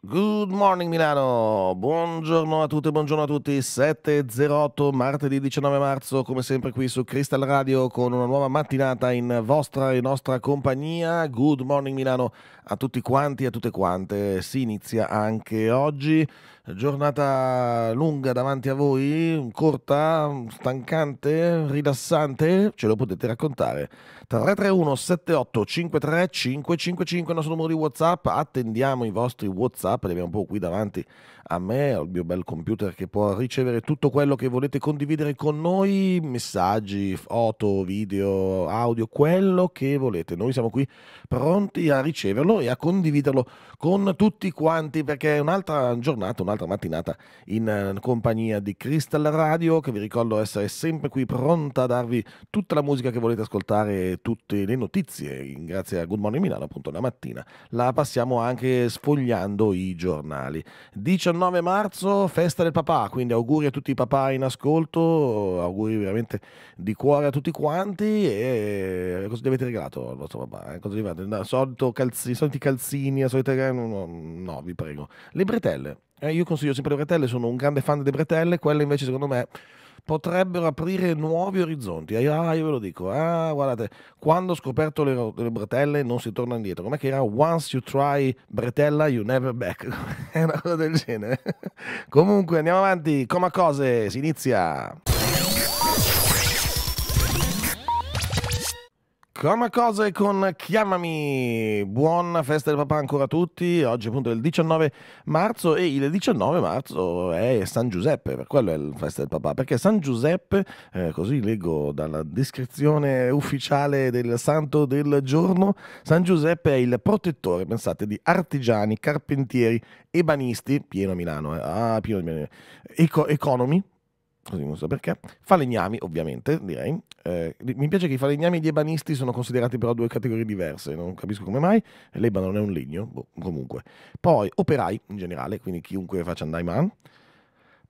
Good morning Milano, buongiorno a tutte, buongiorno a tutti, 7.08 martedì 19 marzo come sempre qui su Crystal Radio con una nuova mattinata in vostra e nostra compagnia, Good morning Milano a tutti quanti e a tutte quante, si inizia anche oggi giornata lunga davanti a voi, corta, stancante, rilassante, ce lo potete raccontare. 331 78 53 555 il nostro numero di WhatsApp, attendiamo i vostri WhatsApp, li abbiamo un po' qui davanti a me, al mio bel computer che può ricevere tutto quello che volete condividere con noi, messaggi, foto, video, audio, quello che volete. Noi siamo qui pronti a riceverlo e a condividerlo con tutti quanti perché è un'altra giornata, un'altra mattinata in eh, compagnia di Crystal Radio che vi ricordo essere sempre qui pronta a darvi tutta la musica che volete ascoltare, tutte le notizie. Grazie a Good Morning Milano appunto la mattina la passiamo anche sfogliando i giornali. 19 19 marzo, festa del papà, quindi auguri a tutti i papà in ascolto, auguri veramente di cuore a tutti quanti e cosa gli avete regalato al vostro papà? Eh? Cosa gli avete? No, calzi, soliti calzini, la solita... No, no, vi prego. Le bretelle, eh, io consiglio sempre le bretelle, sono un grande fan delle bretelle, quelle invece secondo me potrebbero aprire nuovi orizzonti. Ah, io ve lo dico, ah, guardate, quando ho scoperto le, le bretelle non si torna indietro. Com'è che era once you try bretella, you never back? È una cosa del genere. Comunque, andiamo avanti, come cose, si inizia. Cose con Chiamami. Buona festa del papà ancora a tutti. Oggi appunto è il 19 marzo e il 19 marzo è San Giuseppe, per quello è la festa del papà, perché San Giuseppe, eh, così leggo dalla descrizione ufficiale del santo del giorno, San Giuseppe è il protettore, pensate, di artigiani, carpentieri, ebanisti, pieno Milano, eh, ah, pieno Milano, eco, economi, così non so perché, falegnami ovviamente direi, eh, mi piace che i falegnami e gli ebanisti sono considerati però due categorie diverse, non capisco come mai, l'ebano non è un legno, boh, comunque, poi operai in generale, quindi chiunque faccia andai man,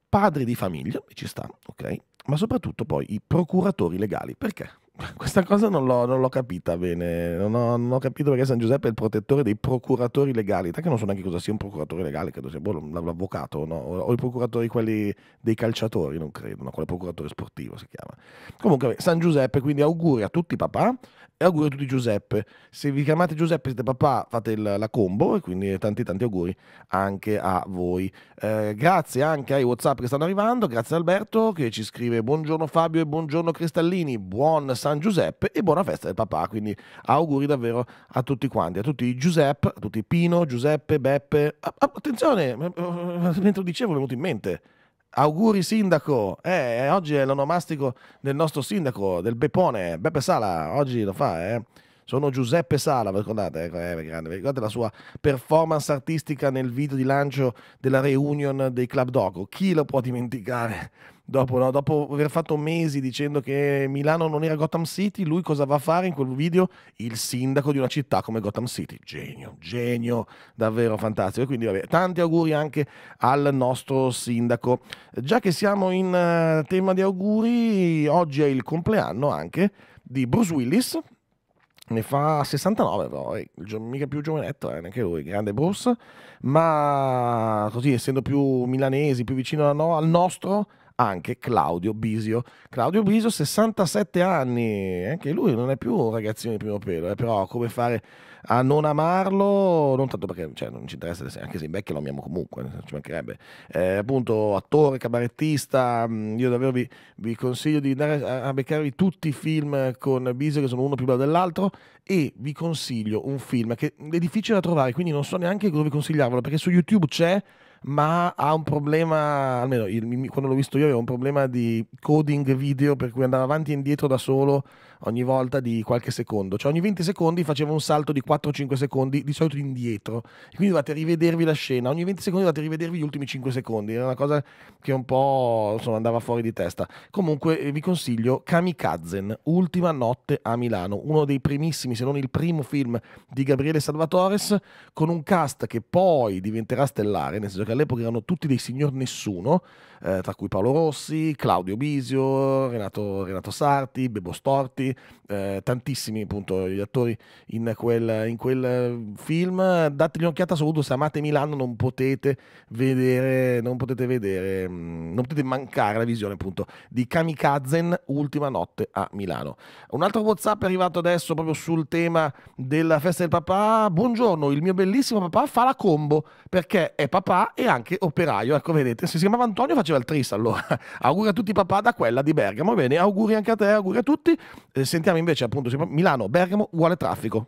padri di famiglia, ci sta, ok, ma soprattutto poi i procuratori legali, perché? Questa cosa non l'ho, non l'ho capita bene, non ho, non ho, capito perché San Giuseppe è il protettore dei procuratori legali, tra che non so neanche cosa sia un procuratore legale, credo sia boh, l'avvocato no? o i procuratori quelli dei calciatori, non credo, no? quale procuratore sportivo si chiama. Comunque San Giuseppe, quindi auguri a tutti papà, e auguri a tutti Giuseppe. Se vi chiamate Giuseppe siete papà, fate il, la combo e quindi tanti tanti auguri anche a voi. Eh, grazie anche ai WhatsApp che stanno arrivando, grazie ad Alberto che ci scrive buongiorno Fabio e buongiorno Cristallini, buon San Giuseppe e buona festa del papà. Quindi auguri davvero a tutti quanti, a tutti Giuseppe, a tutti Pino, Giuseppe, Beppe. Ah, attenzione, eh, eh, mentre lo dicevo è venuto in mente Auguri sindaco, eh, eh, oggi è l'onomastico del nostro sindaco, del Bepone, Beppe Sala, oggi lo fa, eh. Sono Giuseppe Sala, vi ricordate? Eh, eh, grande, vi ricordate la sua performance artistica nel video di lancio della reunion dei Club Dogo? Chi lo può dimenticare? Dopo, no? Dopo, aver fatto mesi dicendo che Milano non era Gotham City, lui cosa va a fare in quel video? Il sindaco di una città come Gotham City. Genio, genio, davvero fantastico. E quindi vabbè, tanti auguri anche al nostro sindaco. Già che siamo in uh, tema di auguri, oggi è il compleanno anche di Bruce Willis. Ne fa 69, però eh, gio- mica più giovanetto, eh, neanche lui, grande Bruce. Ma così, essendo più milanesi, più vicino no- al nostro, anche Claudio Bisio. Claudio Bisio, 67 anni, anche eh, lui non è più un ragazzino di primo pelo, eh, però come fare a non amarlo, non tanto perché cioè, non ci interessa, anche se in vecchio lo amiamo comunque, ci mancherebbe. Eh, appunto, attore, cabarettista, mm, io davvero vi, vi consiglio di andare a, beccarvi tutti i film con Bisio che sono uno più bello dell'altro e vi consiglio un film che è difficile da trovare, quindi non so neanche dove consigliarvelo, perché su YouTube c'è ma ha un problema, almeno il, quando l'ho visto io, aveva un problema di coding video per cui andava avanti e indietro da solo ogni volta di qualche secondo, cioè ogni 20 secondi faceva un salto di 4-5 secondi di solito indietro e quindi dovevate rivedervi la scena, ogni 20 secondi dovevate rivedervi gli ultimi 5 secondi, era una cosa che un po' insomma, andava fuori di testa. Comunque eh, vi consiglio Kamikazen, Ultima notte a Milano, uno dei primissimi, se non il primo film di Gabriele Salvatores con un cast che poi diventerà stellare, nel senso che all'epoca erano tutti dei signor nessuno, eh, tra cui Paolo Rossi, Claudio Bisio, Renato, Renato Sarti, Bebo Storti, eh, tantissimi appunto gli attori in quel, in quel film. Dategli un'occhiata soprattutto se amate Milano, non potete vedere, non potete vedere, mm, non potete mancare la visione appunto di Kamikazen Ultima notte a Milano. Un altro WhatsApp è arrivato adesso proprio sul tema della festa del papà. Buongiorno, il mio bellissimo papà fa la combo perché è papà e anche operaio. Ecco, vedete, se si chiamava Antonio faceva il tris allora. auguri a tutti papà da quella di Bergamo. Bene, auguri anche a te, auguri a tutti. Eh, sentiamo invece appunto Milano, Bergamo uguale traffico.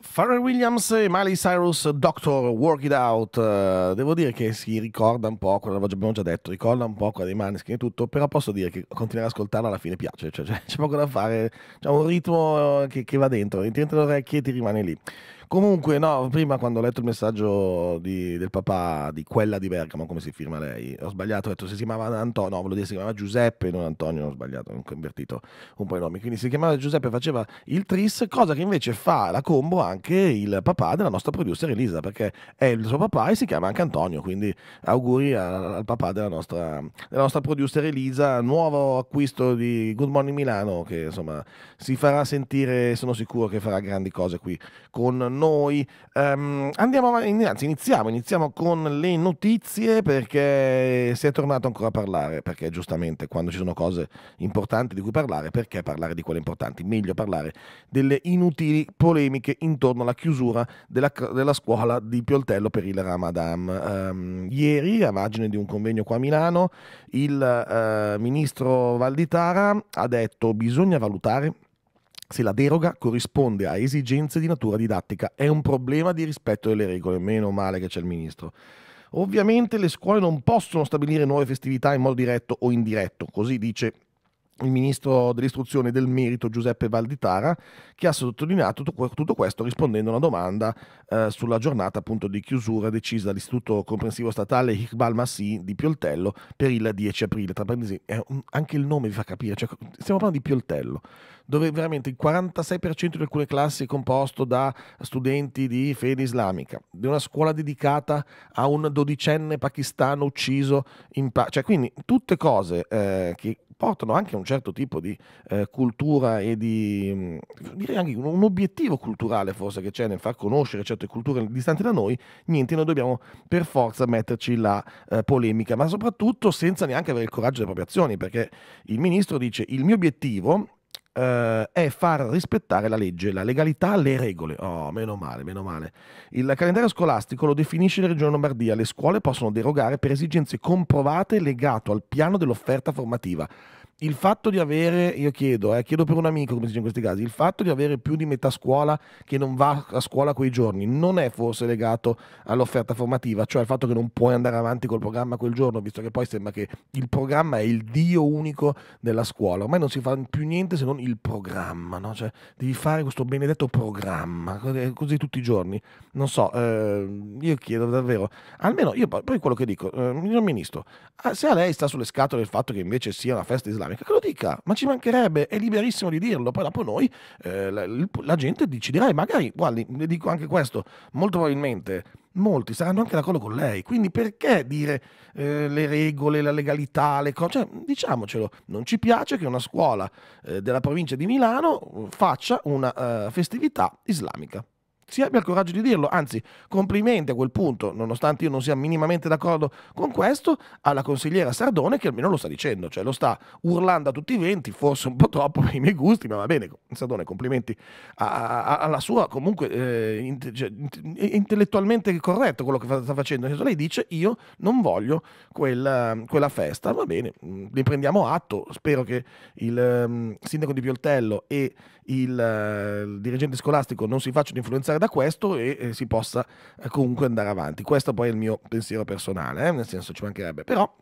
Farrell Williams e Miley Cyrus, Doctor, Work It Out. Eh, devo dire che si ricorda un po', quello abbiamo già detto, ricorda un po' quella dei Maneskin e tutto, però posso dire che continuare ad ascoltarla alla fine piace, cioè, c'è poco da fare, c'è un ritmo eh, che, che va dentro, ti entra le orecchie e ti rimane lì. Comunque, no, prima quando ho letto il messaggio di, del papà di quella di Bergamo, come si firma lei, ho sbagliato, ho detto se si chiamava Antonio, no, volevo dire si chiamava Giuseppe, non Antonio, ho sbagliato, ho invertito un po' i nomi. Quindi si chiamava Giuseppe, faceva il tris, cosa che invece fa la combo anche il papà della nostra producer Elisa, perché è il suo papà e si chiama anche Antonio, quindi auguri al, al papà della nostra, della nostra producer Elisa, nuovo acquisto di Good Morning Milano, che insomma si farà sentire, sono sicuro che farà grandi cose qui con noi noi. Um, andiamo avanti, anzi iniziamo, iniziamo con le notizie perché si è tornato ancora a parlare, perché giustamente quando ci sono cose importanti di cui parlare, perché parlare di quelle importanti? Meglio parlare delle inutili polemiche intorno alla chiusura della, della scuola di Pioltello per il Ramadan. Um, ieri, a margine di un convegno qua a Milano, il uh, ministro Valditara ha detto bisogna valutare se la deroga corrisponde a esigenze di natura didattica. È un problema di rispetto delle regole, meno male che c'è il ministro. Ovviamente le scuole non possono stabilire nuove festività in modo diretto o indiretto, così dice il ministro dell'istruzione e del merito Giuseppe Valditara, che ha sottolineato tutto questo rispondendo a una domanda eh, sulla giornata appunto di chiusura decisa dall'Istituto Comprensivo Statale Iqbal Massi di Pioltello per il 10 aprile. Tra parentesi, anche il nome vi fa capire, cioè, stiamo parlando di Pioltello, dove veramente il 46% di alcune classi è composto da studenti di fede islamica, di una scuola dedicata a un dodicenne pakistano ucciso in pace. Cioè, quindi tutte cose eh, che portano anche a un certo tipo di eh, cultura e di mm, direi anche un obiettivo culturale forse che c'è nel far conoscere certe culture distanti da noi, niente, noi dobbiamo per forza metterci la eh, polemica, ma soprattutto senza neanche avere il coraggio delle proprie azioni, perché il ministro dice il mio obiettivo eh, è far rispettare la legge, la legalità, le regole. Oh, meno male, meno male. Il calendario scolastico lo definisce la Regione Lombardia. Le scuole possono derogare per esigenze comprovate legato al piano dell'offerta formativa il fatto di avere, io chiedo, eh, chiedo per un amico come si dice in questi casi, il fatto di avere più di metà scuola che non va a scuola quei giorni non è forse legato all'offerta formativa, cioè al fatto che non puoi andare avanti col programma quel giorno, visto che poi sembra che il programma è il dio unico della scuola, ormai non si fa più niente se non il programma, no? cioè, devi fare questo benedetto programma, così tutti i giorni, non so, eh, io chiedo davvero, almeno io poi quello che dico, eh, signor Ministro, ah, se a lei sta sulle scatole il fatto che invece sia una festa islamica, islamica, che lo dica, ma ci mancherebbe, è liberissimo di dirlo, poi dopo noi eh, la, la, gente deciderà e magari, guardi, le dico anche questo, molto probabilmente molti saranno anche d'accordo con lei, quindi perché dire eh, le regole, la legalità, le cose, cioè, diciamocelo, non ci piace che una scuola eh, della provincia di Milano mm, faccia una uh, festività islamica si abbia il coraggio di dirlo, anzi complimenti a quel punto, nonostante io non sia minimamente d'accordo con questo, alla consigliera Sardone che almeno lo sta dicendo, cioè lo sta urlando a tutti i venti, forse un po' troppo per i miei gusti, ma va bene, Sardone complimenti a, a, alla sua comunque eh, inte, cioè, intellettualmente corretto quello che fa, sta facendo, nel lei dice io non voglio quella, quella festa, va bene, mm, ne prendiamo atto, spero che il um, sindaco di Pioltello e il, uh, il dirigente scolastico non si facciano influenzare da questo e eh, si possa eh, comunque andare avanti. Questo poi è il mio pensiero personale, eh, nel senso ci mancherebbe, però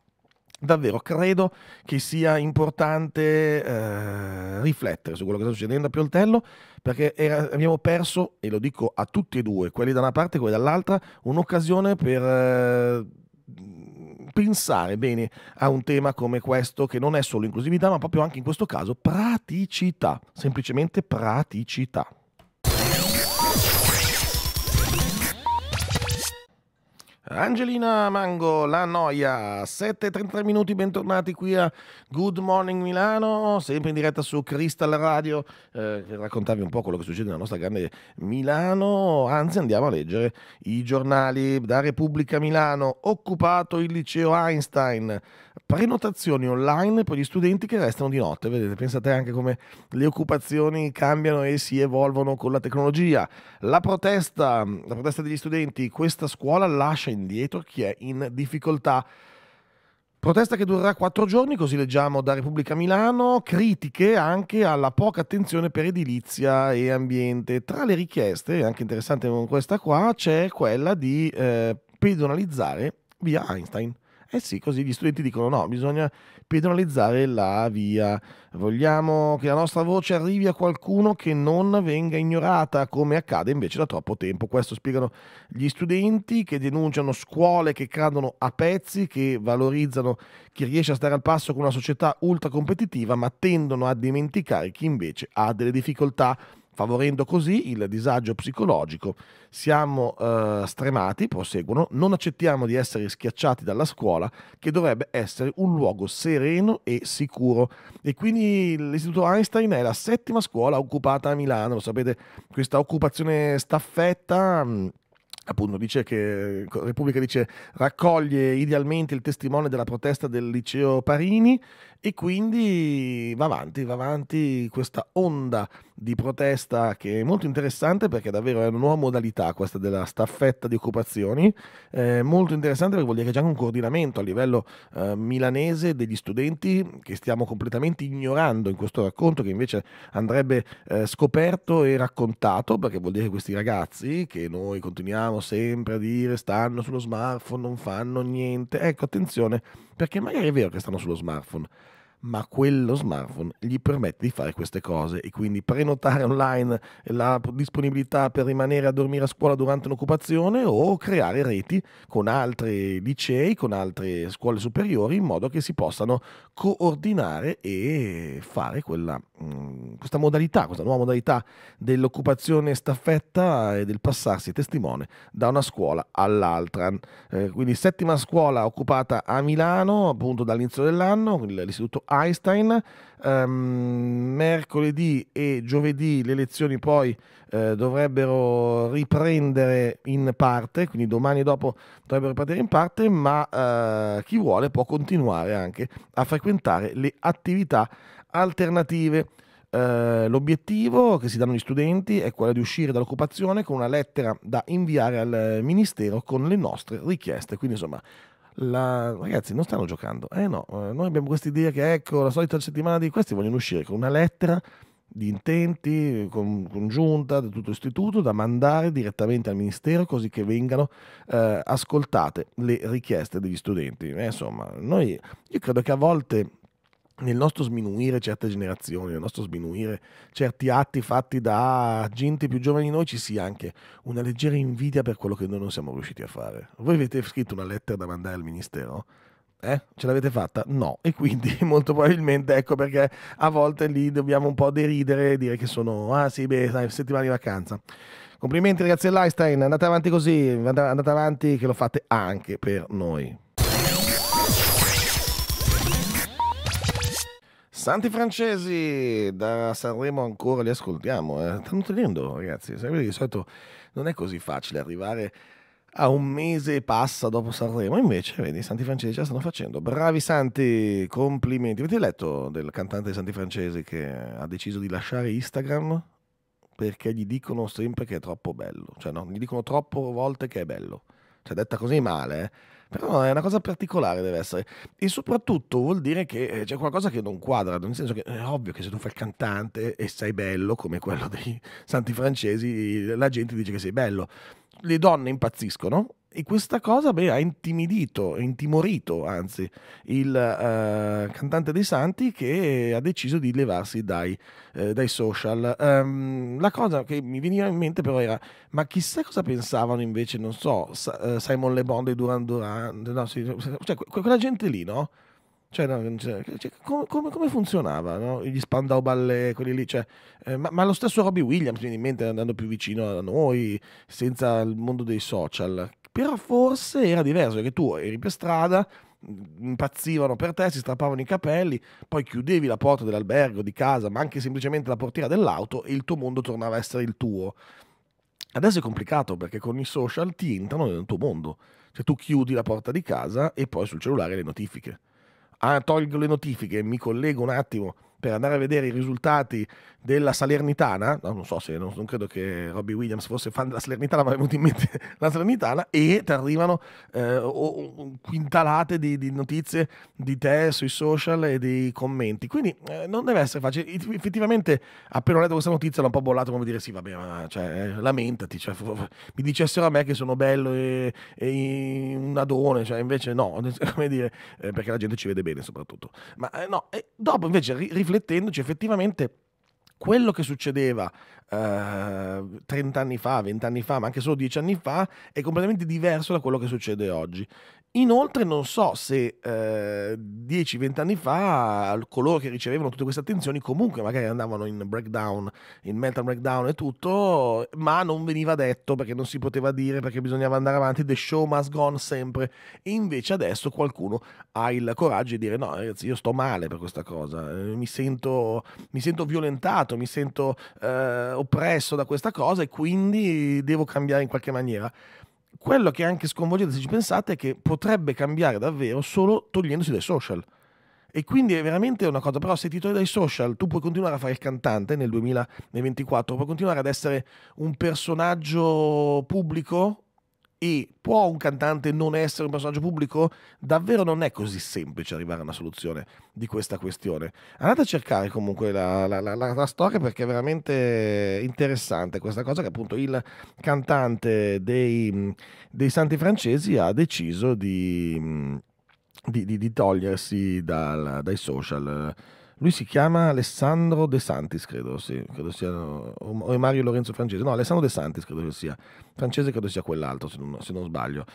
davvero credo che sia importante eh, riflettere su quello che sta succedendo a Pioltello perché era, abbiamo perso, e lo dico a tutti e due, quelli da una parte e quelli dall'altra, un'occasione per... Eh, pensare bene a un tema come questo che non è solo inclusività ma proprio anche in questo caso praticità, semplicemente praticità. Angelina Mango, la noia, 7.33 minuti, bentornati qui a Good Morning Milano, sempre in diretta su Crystal Radio, eh, per raccontarvi un po' quello che succede nella nostra grande Milano, anzi andiamo a leggere i giornali da Repubblica Milano, occupato il liceo Einstein, prenotazioni online per gli studenti che restano di notte, vedete, pensate anche come le occupazioni cambiano e si evolvono con la tecnologia, la protesta, la protesta degli studenti, questa scuola lascia in indietro, chi è in difficoltà. Protesta che durerà quattro giorni, così leggiamo da Repubblica Milano, critiche anche alla poca attenzione per edilizia e ambiente. Tra le richieste, anche interessante con questa qua, c'è quella di eh, pedonalizzare via Einstein. Eh sì, così gli studenti dicono no, bisogna pedonalizzare la via. Vogliamo che la nostra voce arrivi a qualcuno che non venga ignorata, come accade invece da troppo tempo. Questo spiegano gli studenti che denunciano scuole che cadono a pezzi, che valorizzano chi riesce a stare al passo con una società ultra competitiva, ma tendono a dimenticare chi invece ha delle difficoltà favorendo così il disagio psicologico. Siamo eh, stremati, proseguono, non accettiamo di essere schiacciati dalla scuola che dovrebbe essere un luogo sereno e sicuro. E quindi l'Istituto Einstein è la settima scuola occupata a Milano, lo sapete, questa occupazione staffetta... Mh, mm, appunto dice che Repubblica dice raccoglie idealmente il testimone della protesta del liceo Parini e quindi va avanti, va avanti questa onda di protesta che è molto interessante perché davvero è una nuova modalità questa della staffetta di occupazioni, eh, molto interessante perché vuol dire che c'è anche un coordinamento a livello eh, milanese degli studenti che stiamo completamente ignorando in questo racconto che invece andrebbe eh, scoperto e raccontato perché vuol dire che questi ragazzi che noi continuiamo sempre a dire stanno sullo smartphone, non fanno niente, ecco attenzione perché magari è vero che stanno sullo smartphone ma quello smartphone gli permette di fare queste cose e quindi prenotare online la disponibilità per rimanere a dormire a scuola durante un'occupazione o creare reti con altri licei, con altre scuole superiori in modo che si possano coordinare e fare quella Mm, questa modalità, questa nuova modalità dell'occupazione staffetta e del passarsi testimone da una scuola all'altra. Eh, quindi settima scuola occupata a Milano appunto dall'inizio dell'anno, l'istituto Einstein. Um, mercoledì e giovedì le lezioni poi eh, dovrebbero riprendere in parte, quindi domani e dopo dovrebbero ripartire in parte, ma eh, chi vuole può continuare anche a frequentare le attività alternative. Eh, l'obiettivo che si danno gli studenti è quello di uscire dall'occupazione con una lettera da inviare al Ministero con le nostre richieste. Quindi insomma la... ragazzi non stanno giocando. Eh no, eh, noi abbiamo questa idea che ecco la solita settimana di questi vogliono uscire con una lettera di intenti con, congiunta da tutto l'istituto da mandare direttamente al ministero così che vengano eh, ascoltate le richieste degli studenti. Eh, insomma, noi, io credo che a volte nel nostro sminuire certe generazioni, nel nostro sminuire certi atti fatti da gente più giovane di noi, ci sia anche una leggera invidia per quello che noi non siamo riusciti a fare. Voi avete scritto una lettera da mandare al ministero? Eh? Ce l'avete fatta? No. E quindi molto probabilmente ecco perché a volte lì dobbiamo un po' deridere e dire che sono, ah sì, beh, sai, settimana di vacanza. Complimenti ragazzi dell'Einstein, andate avanti così, andate avanti che lo fate anche per noi. Santi francesi da Sanremo ancora li ascoltiamo. Eh. Stanno tenendo, ragazzi. Sapete di solito non è così facile arrivare a un mese e passa dopo Sanremo. Invece, vedi, i Santi francesi ce la stanno facendo. Bravi Santi, complimenti. Avete letto del cantante Santi francesi che ha deciso di lasciare Instagram perché gli dicono sempre che è troppo bello. Cioè, no, gli dicono troppo volte che è bello. Cioè, detta così male, eh però è una cosa particolare, deve essere. E soprattutto vuol dire che eh, c'è qualcosa che non quadra, nel senso che eh, è ovvio che se tu fai il cantante e sei bello, come quello dei santi francesi, la gente dice che sei bello. Le donne impazziscono e questa cosa beh, ha intimidito, intimorito anzi, il uh, cantante dei Santi che ha deciso di levarsi dai, uh, dai social. Um, la cosa che mi veniva in mente però era, ma chissà cosa pensavano invece, non so, eh, Simon Le Bond e Duran Duran, no, sì, cioè, quella gente lì, no? Cioè, no, cioè, come, come, funzionava no? gli Spandau Ballet, quelli lì, cioè, eh, ma, ma, lo stesso Robbie Williams, viene in mente andando più vicino a noi, senza il mondo dei social, però forse era diverso, perché tu eri per strada, mm, impazzivano per te, si strappavano i capelli, poi chiudevi la porta dell'albergo, di casa, ma anche semplicemente la portiera dell'auto e il tuo mondo tornava a essere il tuo. Adesso è complicato perché con i social ti entrano nel tuo mondo. Cioè tu chiudi la porta di casa e poi sul cellulare le notifiche. Ah, tolgo le notifiche, mi collego un attimo per andare a vedere i risultati della Salernitana, no, non so se non, non, credo che Robbie Williams fosse fan della Salernitana, ma è venuto in mente la Salernitana e ti arrivano eh, quintalate di, di, notizie di te sui social e dei commenti. Quindi eh, non deve essere facile. Effettivamente, appena ho letto questa notizia, l'ho un po' bollato come dire: sì, vabbè, ma cioè, lamentati. Cioè, mi dicessero a me che sono bello e, e un adone, cioè, invece no, come dire, eh, perché la gente ci vede bene soprattutto. Ma eh, no, e dopo invece riflettere riflettendoci effettivamente quello che succedeva eh, 30 anni fa, 20 anni fa, ma anche solo 10 anni fa, è completamente diverso da quello che succede oggi. Inoltre non so se eh, 10-20 anni fa coloro che ricevevano tutte queste attenzioni comunque magari andavano in breakdown, in mental breakdown e tutto, ma non veniva detto perché non si poteva dire, perché bisognava andare avanti, the show must go on sempre. E invece adesso qualcuno ha il coraggio di dire no ragazzi io sto male per questa cosa, eh, mi sento, mi sento violentato, mi sento eh, oppresso da questa cosa e quindi devo cambiare in qualche maniera quello che è anche sconvolgente se ci pensate è che potrebbe cambiare davvero solo togliendosi dai social. E quindi è veramente una cosa, però se ti togli dai social tu puoi continuare a fare il cantante nel 2024, puoi continuare ad essere un personaggio pubblico e può un cantante non essere un personaggio pubblico? Davvero non è così semplice arrivare a una soluzione di questa questione. Andate a cercare comunque la, la, la, la storia perché è veramente interessante questa cosa che appunto il cantante dei, dei Santi Francesi ha deciso di, di, di, di togliersi dal, dai social lui si chiama Alessandro De Santis, credo, sì, credo sia, o è Mario Lorenzo Francese, no, Alessandro De Santis credo che sia, francese credo sia quell'altro, se non, se non sbaglio.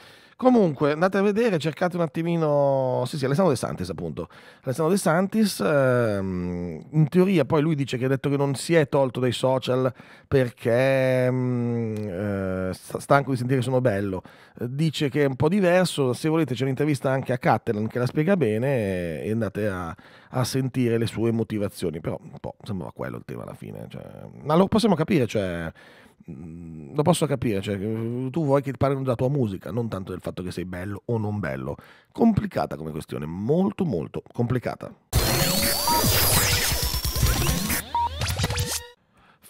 Comunque, andate a vedere, cercate un attimino. Sì, sì, Alessandro De Santis, appunto. Alessandro De Santis, ehm, in teoria, poi lui dice che ha detto che non si è tolto dai social perché ehm, stanco di sentire che sono bello. Dice che è un po' diverso. Se volete, c'è un'intervista anche a Catalan che la spiega bene e andate a, a sentire le sue motivazioni. Però un po' sembrava quello il tema alla fine. Cioè, ma lo possiamo capire, cioè Mm, lo posso capire, cioè, mm, tu vuoi che parlino della tua musica, non tanto del fatto che sei bello o non bello. Complicata come questione, molto molto complicata.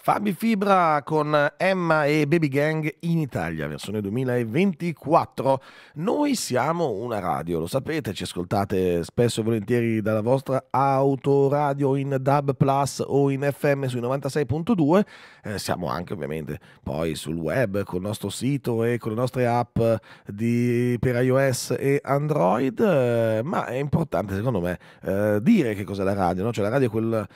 Fabi Fibra con Emma e Baby Gang in Italia, versione 2024. Noi siamo una radio, lo sapete, ci ascoltate spesso e volentieri dalla vostra autoradio in DAB Plus o in FM sui 96.2. Eh, siamo anche ovviamente poi sul web col nostro sito e con le nostre app di, per iOS e Android, eh, ma è importante secondo me eh, dire che cos'è la radio, no? cioè la radio è quel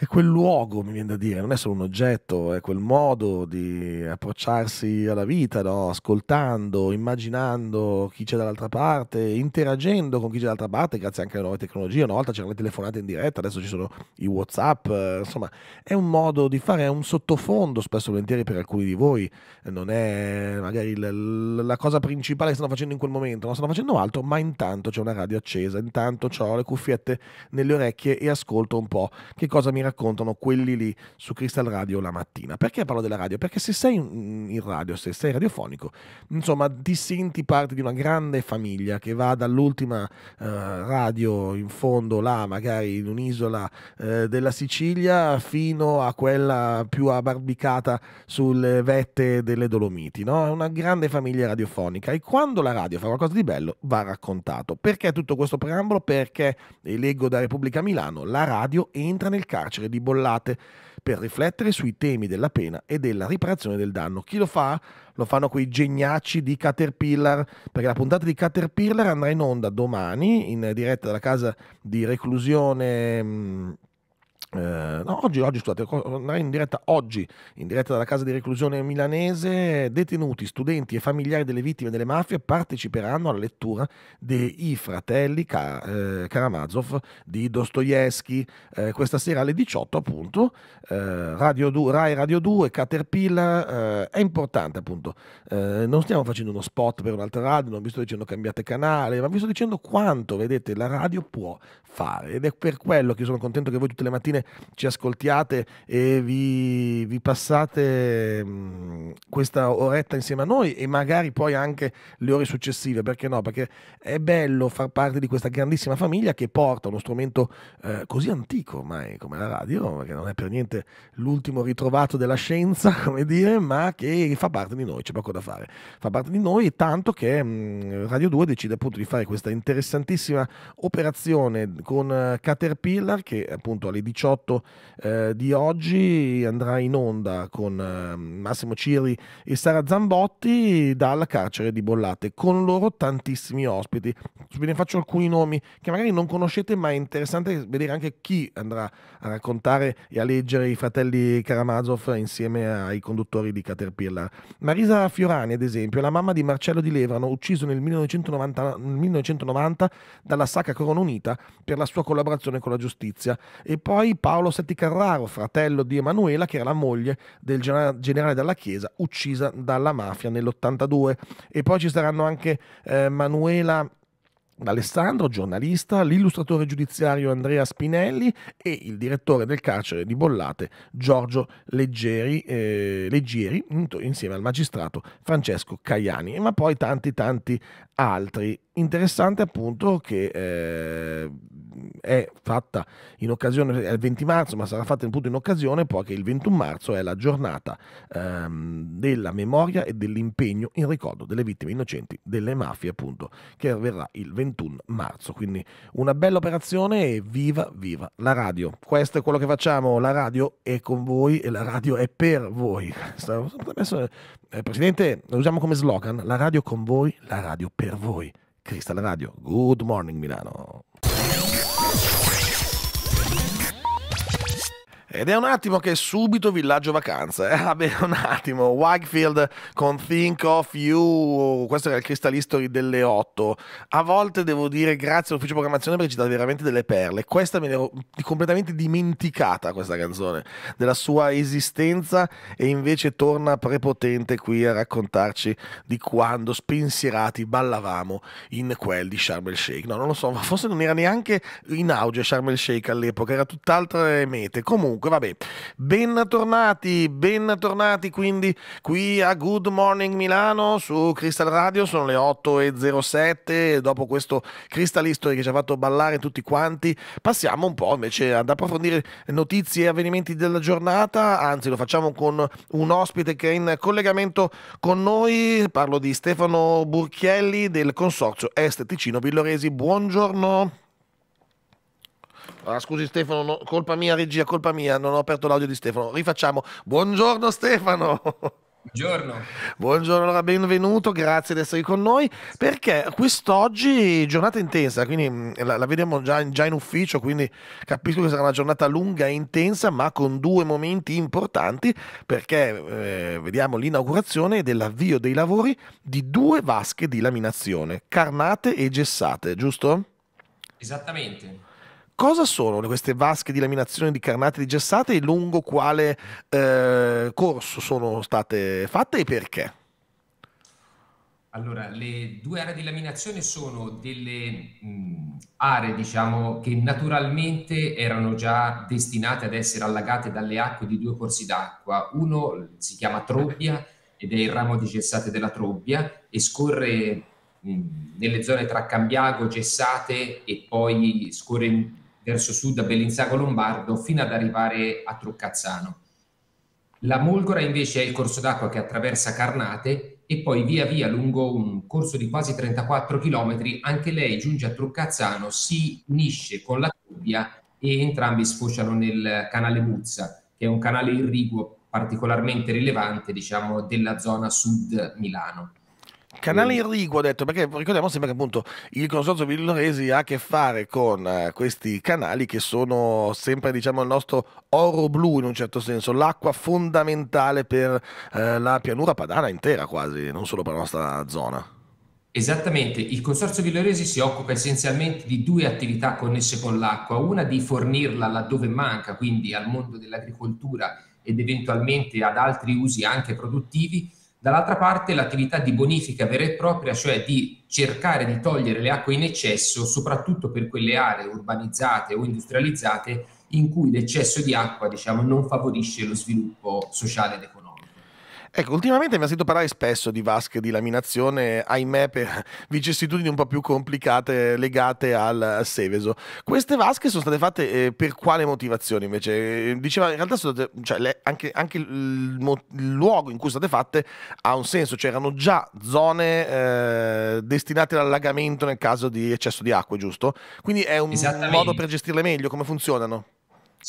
è quel luogo, mi viene da dire, non è solo un oggetto, è quel modo di approcciarsi alla vita, no? ascoltando, immaginando chi c'è dall'altra parte, interagendo con chi c'è dall'altra parte, grazie anche alle nuove tecnologie. Una volta c'erano le telefonate in diretta, adesso ci sono i WhatsApp, eh, insomma, è un modo di fare, è un sottofondo spesso e volentieri per alcuni di voi, eh, non è magari la cosa principale che stanno facendo in quel momento, non stanno facendo altro, ma intanto c'è una radio accesa, intanto ho le cuffiette nelle orecchie e ascolto un po' che cosa mi raccontano quelli lì su Crystal Radio la mattina. Perché parlo della radio? Perché se sei in radio, se sei radiofonico, insomma, ti senti parte di una grande famiglia che va dall'ultima eh, radio in fondo là, magari in un'isola eh, della Sicilia, fino a quella più abbarbicata sulle vette delle Dolomiti, no? È una grande famiglia radiofonica e quando la radio fa qualcosa di bello va raccontato. Perché tutto questo preambolo? Perché, e eh, leggo da Repubblica Milano, la radio entra nel carcere carcere di Bollate per riflettere sui temi della pena e della riparazione del danno. Chi lo fa? Lo fanno quei geniacci di Caterpillar, perché la puntata di Caterpillar andrà in onda domani in diretta dalla casa di reclusione mm, eh, no, oggi, oggi, scusate, in diretta oggi, in diretta dalla casa di reclusione milanese, detenuti, studenti e familiari delle vittime delle mafie parteciperanno alla lettura dei fratelli Ka- eh, Karamazov di Dostoevsky. Eh, questa sera alle 18, appunto, eh, Radio 2, Rai Radio 2, Caterpillar. Eh, è importante, appunto. Eh, non stiamo facendo uno spot per un'altra radio, non vi sto dicendo cambiate canale, ma vi sto dicendo quanto, vedete, la radio può fare. Ed è per quello che sono contento che voi tutte le mattine bene ci ascoltiate e vi, vi passate mm, questa oretta insieme a noi e magari poi anche le ore successive, perché no? Perché è bello far parte di questa grandissima famiglia che porta uno strumento eh, così antico ormai come la radio, che non è per niente l'ultimo ritrovato della scienza, come dire, ma che fa parte di noi, c'è poco da fare. Fa parte di noi tanto che mh, mm, Radio 2 decide appunto di fare questa interessantissima operazione con eh, Caterpillar che appunto alle 18 18 eh, di oggi andrà in onda con eh, Massimo Ciri e Sara Zambotti dalla carcere di Bollate, con loro tantissimi ospiti. Ve ne faccio alcuni nomi che magari non conoscete, ma è interessante vedere anche chi andrà a raccontare e a leggere i fratelli Karamazov insieme ai conduttori di Caterpillar. Marisa Fiorani, ad esempio, è la mamma di Marcello Di Levrano, ucciso nel 1990, nel 1990 dalla Sacca Corona Unita per la sua collaborazione con la giustizia. E poi Paolo Setti Carraro, fratello di Emanuela, che era la moglie del generale della Chiesa, uccisa dalla mafia nell'82. E poi ci saranno anche eh, Manuela D'Alessandro, giornalista, l'illustratore giudiziario Andrea Spinelli e il direttore del carcere di Bollate Giorgio Leggeri, eh, Leggieri insieme al magistrato Francesco Caiani, ma poi tanti tanti altri interessante appunto che eh, è fatta in occasione, è il 20 marzo, ma sarà fatta appunto in occasione poi che il 21 marzo è la giornata ehm, della memoria e dell'impegno in ricordo delle vittime innocenti delle mafie appunto, che avverrà il 21 marzo. Quindi una bella operazione e viva, viva la radio. Questo è quello che facciamo, la radio è con voi e la radio è per voi. Eh, Presidente, lo usiamo come slogan, la radio con voi, la radio per voi. Crystal Radio. Good morning Milano. Ed è un attimo che è subito villaggio vacanza, Eh? un attimo. Wakefield con Think of You. Questo era il Crystal History delle 8. A volte devo dire grazie all'ufficio programmazione perché ci dà veramente delle perle. Questa me l'ero completamente dimenticata, questa canzone, della sua esistenza e invece torna prepotente qui a raccontarci di quando spensierati ballavamo in quel di Sharm el Sheikh. No, non lo so, forse non era neanche in auge Sharm el Sheikh all'epoca, era tutt'altre mete. Comunque Comunque, vabbè, bentornati, bentornati quindi qui a Good Morning Milano su Crystal Radio, sono le 8.07 dopo questo Crystal History che ci ha fatto ballare tutti quanti, passiamo un po' invece ad approfondire notizie e avvenimenti della giornata, anzi lo facciamo con un ospite che è in collegamento con noi, parlo di Stefano Burchielli del Consorzio Est Ticino Villoresi, buongiorno. Ah, scusi Stefano, no, colpa mia regia, colpa mia, non ho aperto l'audio di Stefano. Rifacciamo. Buongiorno Stefano. Buongiorno. Buongiorno, allora benvenuto, grazie di essere con noi perché quest'oggi giornata intensa, quindi mm, la, la vediamo già in, già in, ufficio, quindi capisco che sarà una giornata lunga e intensa ma con due momenti importanti perché eh, vediamo l'inaugurazione dell'avvio dei lavori di due vasche di laminazione, carnate e gessate, giusto? Esattamente cosa sono queste vasche di laminazione di carnate di gessate e lungo quale eh, corso sono state fatte e perché? Allora, le due aree di laminazione sono delle mh, mm, aree, diciamo, che naturalmente erano già destinate ad essere allagate dalle acque di due corsi d'acqua. Uno si chiama Trobbia ed è il ramo di gessate della Trobbia e scorre mh, mm, nelle zone tra Cambiago, Gessate e poi scorre verso sud a Bellinzago Lombardo fino ad arrivare a Truccazzano. La Molgora invece è il corso d'acqua che attraversa Carnate e poi via via lungo un corso di quasi 34 km anche lei giunge a Truccazzano, si unisce con la Tubbia e entrambi sfociano nel canale Muzza, che è un canale irriguo particolarmente rilevante diciamo, della zona sud Milano. Canale irriguo ho detto, perché ricordiamo sempre che appunto il consorzio Villoresi ha a che fare con eh, questi canali che sono sempre diciamo il nostro oro blu in un certo senso, l'acqua fondamentale per eh, la pianura padana intera quasi, non solo per la nostra zona. Esattamente, il Consorzio Villoresi si occupa essenzialmente di due attività connesse con l'acqua, una di fornirla laddove manca, quindi al mondo dell'agricoltura ed eventualmente ad altri usi anche produttivi, Dall'altra parte l'attività di bonifica vera e propria, cioè di cercare di togliere le acque in eccesso, soprattutto per quelle aree urbanizzate o industrializzate in cui l'eccesso di acqua diciamo, non favorisce lo sviluppo sociale ed economico. Ecco, ultimamente mi ha sentito parlare spesso di vasche di laminazione, ahimè, per vicissitudini un po' più complicate legate al Seveso. Queste vasche sono state fatte eh, per quale motivazione invece? Eh, diceva, in realtà state, cioè, le, anche, anche il, il, luogo in cui sono state fatte ha un senso, cioè erano già zone eh, destinate all'allagamento nel caso di eccesso di acqua, giusto? Quindi è un modo per gestirle meglio, come funzionano?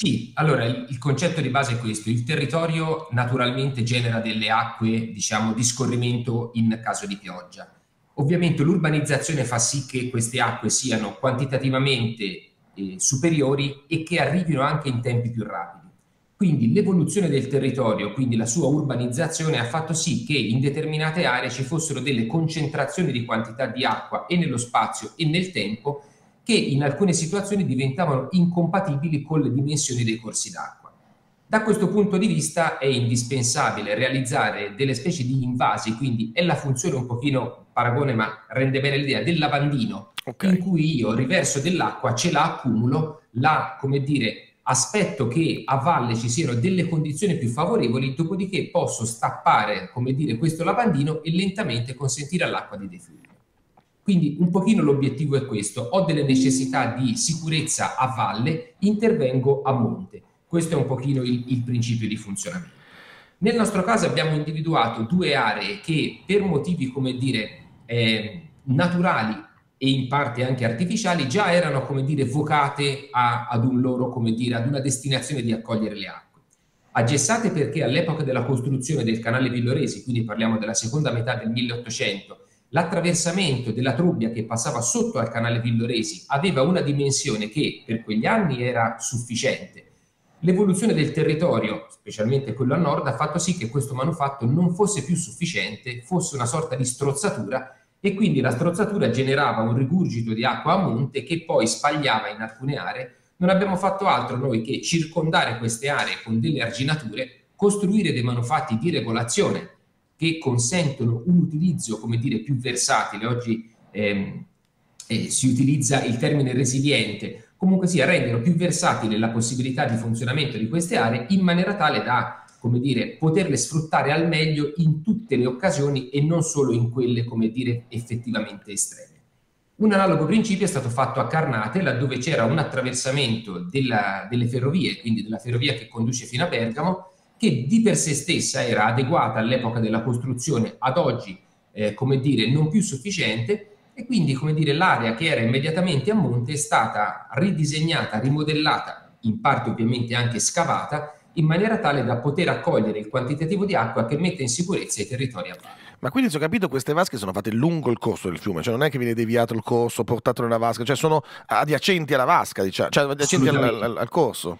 Sì, allora il, il concetto di base è questo, il territorio naturalmente genera delle acque, diciamo, di scorrimento in caso di pioggia. Ovviamente l'urbanizzazione fa sì che queste acque siano quantitativamente eh, superiori e che arrivino anche in tempi più rapidi. Quindi l'evoluzione del territorio, quindi la sua urbanizzazione, ha fatto sì che in determinate aree ci fossero delle concentrazioni di quantità di acqua e nello spazio e nel tempo che in alcune situazioni diventavano incompatibili con le dimensioni dei corsi d'acqua. Da questo punto di vista è indispensabile realizzare delle specie di invasi, quindi è la funzione un pochino paragone, ma rende bene l'idea, del lavandino, okay. in cui io riverso dell'acqua, ce la accumulo, la, come dire, aspetto che a valle ci siano delle condizioni più favorevoli, dopodiché posso stappare, come dire, questo lavandino e lentamente consentire all'acqua di defluire. Quindi un pochino l'obiettivo è questo, ho delle necessità di sicurezza a valle, intervengo a monte. Questo è un pochino il, il principio di funzionamento. Nel nostro caso abbiamo individuato due aree che per motivi, come dire, eh, naturali e in parte anche artificiali già erano, come dire, vocate a, ad un loro, come dire, ad una destinazione di accogliere le acque. Agessate perché all'epoca della costruzione del canale Villoresi, quindi parliamo della seconda metà del 1800, l'attraversamento della Trubbia che passava sotto al canale Villoresi aveva una dimensione che per quegli anni era sufficiente. L'evoluzione del territorio, specialmente quello a nord, ha fatto sì che questo manufatto non fosse più sufficiente, fosse una sorta di strozzatura e quindi la strozzatura generava un rigurgito di acqua a monte che poi spagliava in alcune aree. Non abbiamo fatto altro noi che circondare queste aree con delle arginature, costruire dei manufatti di regolazione che consentono un utilizzo, come dire, più versatile. Oggi ehm, eh, si utilizza il termine resiliente, comunque sia, rendono più versatile la possibilità di funzionamento di queste aree in maniera tale da come dire, poterle sfruttare al meglio in tutte le occasioni e non solo in quelle, come dire, effettivamente estreme. Un analogo principio è stato fatto a Carnate, laddove c'era un attraversamento della, delle ferrovie, quindi della ferrovia che conduce fino a Bergamo, che di per sé stessa era adeguata all'epoca della costruzione, ad oggi, eh, come dire, non più sufficiente, e quindi, come dire, l'area che era immediatamente a monte è stata ridisegnata, rimodellata, in parte ovviamente anche scavata, in maniera tale da poter accogliere il quantitativo di acqua che mette in sicurezza i territori a valle. Ma quindi, se ho capito, queste vasche sono fatte lungo il corso del fiume, cioè non è che viene deviato il corso, portato nella vasca, cioè sono adiacenti alla vasca, diciamo, cioè adiacenti al, al, al corso.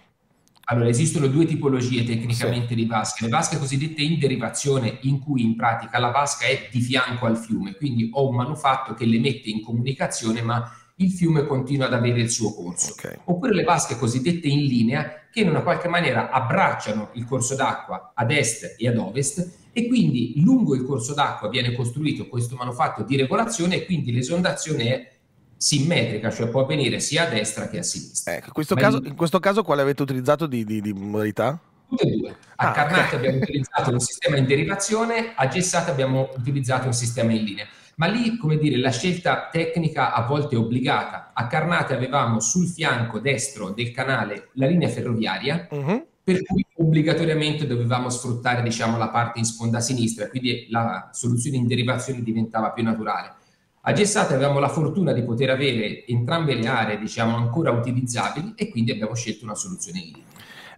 Allora, esistono due tipologie tecnicamente sì. di vasche. Le vasche cosiddette in derivazione, in cui in pratica la vasca è di fianco al fiume, quindi ho un manufatto che le mette in comunicazione, ma il fiume continua ad avere il suo corso. Okay. Oppure le vasche cosiddette in linea, che in una qualche maniera abbracciano il corso d'acqua ad est e ad ovest, e quindi lungo il corso d'acqua viene costruito questo manufatto di regolazione, e quindi l'esondazione è simmetrica, cioè può avvenire sia a destra che a sinistra. Eh, in, questo caso, in... in, questo caso, quale avete utilizzato di, di, di modalità? Tutte e due. A ah, Carnacchio okay. abbiamo utilizzato un sistema in derivazione, a Gessata abbiamo utilizzato un sistema in linea. Ma lì, come dire, la scelta tecnica a volte è obbligata. A Carnate avevamo sul fianco destro del canale la linea ferroviaria, uh-huh. per cui obbligatoriamente dovevamo sfruttare, diciamo, la parte in sponda sinistra, quindi la soluzione in derivazione diventava più naturale a Gessate avevamo la fortuna di poter avere entrambe le aree diciamo, ancora utilizzabili e quindi abbiamo scelto una soluzione idrica.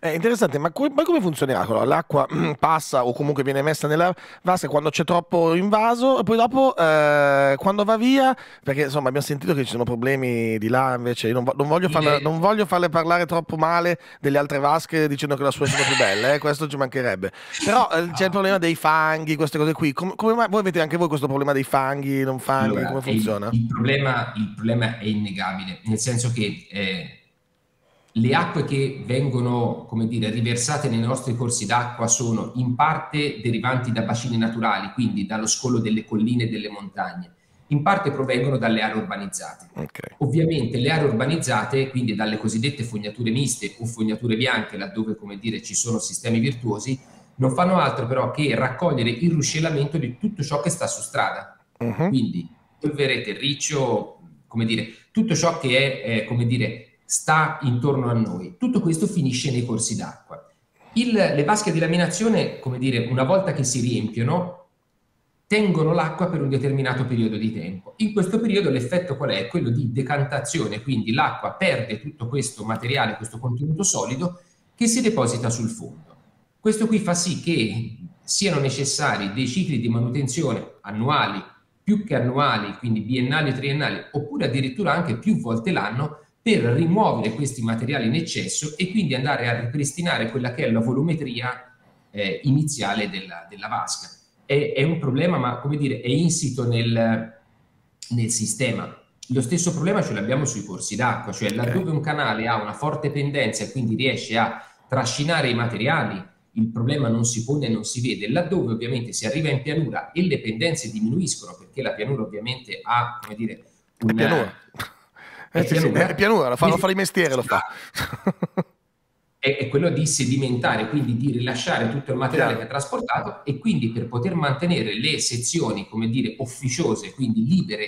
È eh, interessante, ma, co ma come funzionerà? L'acqua passa o comunque viene messa nella vasca quando c'è troppo invaso e poi dopo eh, quando va via, perché insomma abbiamo sentito che ci sono problemi di là invece, io non, vo non, voglio, farle, non voglio, farle, parlare troppo male delle altre vasche dicendo che la sua è stata più bella, eh? questo ci mancherebbe. Però eh, c'è il ah. problema dei fanghi, queste cose qui, Com come mai, voi avete anche voi questo problema dei fanghi, non fanghi, allora, come funziona? Il, il, problema, il problema è innegabile, nel senso che... Eh, le acque che vengono, come dire, riversate nei nostri corsi d'acqua sono in parte derivanti da bacini naturali, quindi dallo scollo delle colline e delle montagne, in parte provengono dalle aree urbanizzate. Okay. Ovviamente le aree urbanizzate, quindi dalle cosiddette fognature miste o fognature bianche, laddove, come dire, ci sono sistemi virtuosi, non fanno altro però che raccogliere il ruscellamento di tutto ciò che sta su strada. Uh-huh. Quindi polvere, riccio, come dire, tutto ciò che è, eh, come dire, sta intorno a noi. Tutto questo finisce nei corsi d'acqua. Il, le vasche di laminazione, come dire, una volta che si riempiono, tengono l'acqua per un determinato periodo di tempo. In questo periodo l'effetto qual è? Quello di decantazione, quindi l'acqua perde tutto questo materiale, questo contenuto solido che si deposita sul fondo. Questo qui fa sì che siano necessari dei cicli di manutenzione annuali, più che annuali, quindi biennali, triennali, oppure addirittura anche più volte l'anno per rimuovere questi materiali in eccesso e quindi andare a ripristinare quella che è la volumetria eh, iniziale della, della vasca. È, è, un problema, ma come dire, è insito nel, nel sistema. Lo stesso problema ce l'abbiamo sui corsi d'acqua, cioè laddove un canale ha una forte pendenza e quindi riesce a trascinare i materiali, il problema non si pone e non si vede. Laddove ovviamente si arriva in pianura e le pendenze diminuiscono, perché la pianura ovviamente ha, come dire, una... Eh, è pianura, è pianura lo, fa, lo fa mestiere, lo fa. è, quello di sedimentare, quindi di rilasciare tutto il materiale che ha trasportato e quindi per poter mantenere le sezioni, come dire, officiose, quindi libere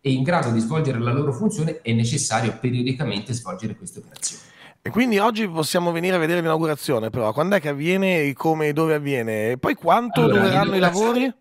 e in grado di svolgere la loro funzione, è necessario periodicamente svolgere queste operazioni. E quindi oggi possiamo venire a vedere l'inaugurazione, però quando è che avviene e come e dove avviene? E poi quanto allora, dureranno i lavori?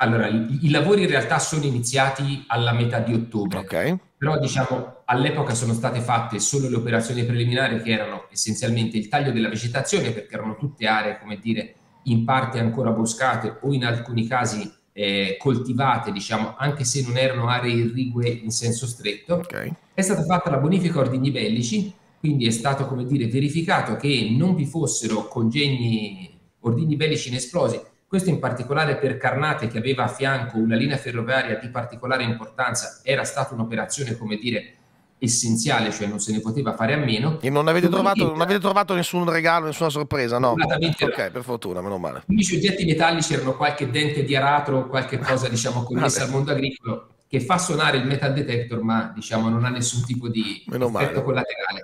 Allora, i lavori in realtà sono iniziati alla metà di ottobre. Ok però diciamo, all'epoca sono state fatte solo le operazioni preliminari che erano essenzialmente il taglio della vegetazione perché erano tutte aree, come dire, in parte ancora boscate o in alcuni casi eh, coltivate, diciamo, anche se non erano aree irrigue in senso stretto. Okay. È stata fatta la bonifica ordini bellici, quindi è stato, come dire, verificato che non vi fossero congegni ordini bellici inesplosi questo in particolare per Carnate che aveva a fianco una linea ferroviaria di particolare importanza era stata un'operazione, come dire, essenziale, cioè non se ne poteva fare a meno. E non avete, trovato, non avete trovato, nessun regalo, nessuna sorpresa, no? Ok, per fortuna, meno male. Quindi Invece oggetti metallici erano qualche dente di aratro, qualche ah, cosa, diciamo, connessa al mondo agricolo, che fa suonare il metal detector, ma, diciamo, non ha nessun tipo di meno effetto male. collaterale.